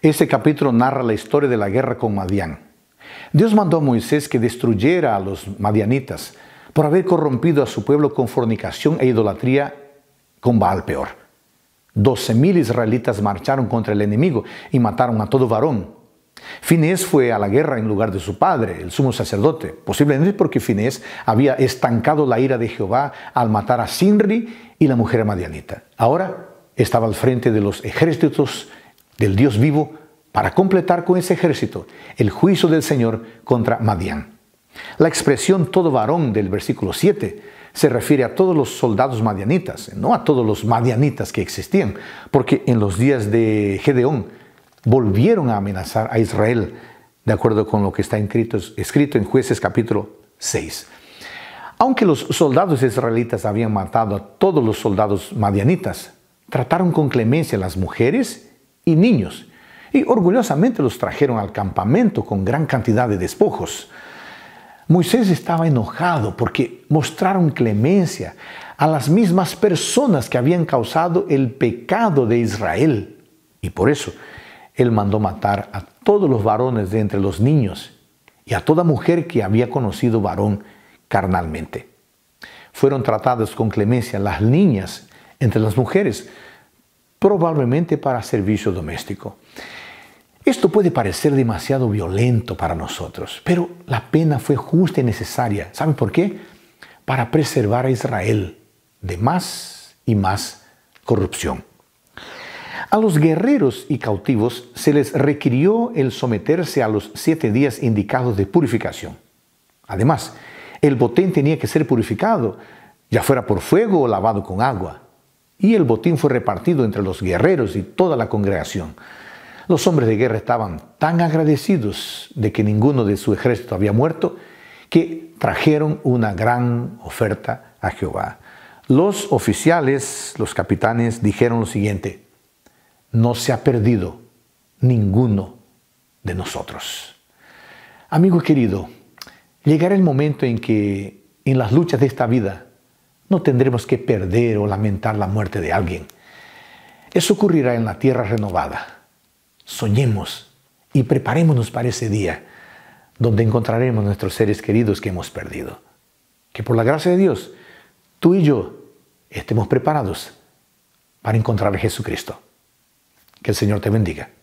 Este capítulo narra la historia de la guerra con Madián. Dios mandó a Moisés que destruyera a los madianitas por haber corrompido a su pueblo con fornicación e idolatría con Baal peor. Doce mil israelitas marcharon contra el enemigo y mataron a todo varón. Finés fue a la guerra en lugar de su padre, el sumo sacerdote, posiblemente porque Finés había estancado la ira de Jehová al matar a Sinri y la mujer madianita. Ahora estaba al frente de los ejércitos del Dios vivo para completar con ese ejército el juicio del Señor contra Madián. La expresión todo varón del versículo 7 se refiere a todos los soldados madianitas, no a todos los madianitas que existían, porque en los días de Gedeón volvieron a amenazar a Israel, de acuerdo con lo que está escrito, escrito en jueces capítulo 6. Aunque los soldados israelitas habían matado a todos los soldados madianitas, trataron con clemencia a las mujeres y niños, y orgullosamente los trajeron al campamento con gran cantidad de despojos. Moisés estaba enojado porque mostraron clemencia a las mismas personas que habían causado el pecado de Israel. Y por eso él mandó matar a todos los varones de entre los niños y a toda mujer que había conocido varón carnalmente. Fueron tratadas con clemencia las niñas entre las mujeres, probablemente para servicio doméstico. Esto puede parecer demasiado violento para nosotros, pero la pena fue justa y necesaria. ¿Saben por qué? Para preservar a Israel de más y más corrupción. A los guerreros y cautivos se les requirió el someterse a los siete días indicados de purificación. Además, el botén tenía que ser purificado, ya fuera por fuego o lavado con agua y el botín fue repartido entre los guerreros y toda la congregación. Los hombres de guerra estaban tan agradecidos de que ninguno de su ejército había muerto que trajeron una gran oferta a Jehová. Los oficiales, los capitanes, dijeron lo siguiente, no se ha perdido ninguno de nosotros. Amigo querido, llegará el momento en que en las luchas de esta vida no tendremos que perder o lamentar la muerte de alguien. Eso ocurrirá en la tierra renovada. Soñemos y preparémonos para ese día donde encontraremos nuestros seres queridos que hemos perdido. Que por la gracia de Dios, tú y yo estemos preparados para encontrar a Jesucristo. Que el Señor te bendiga.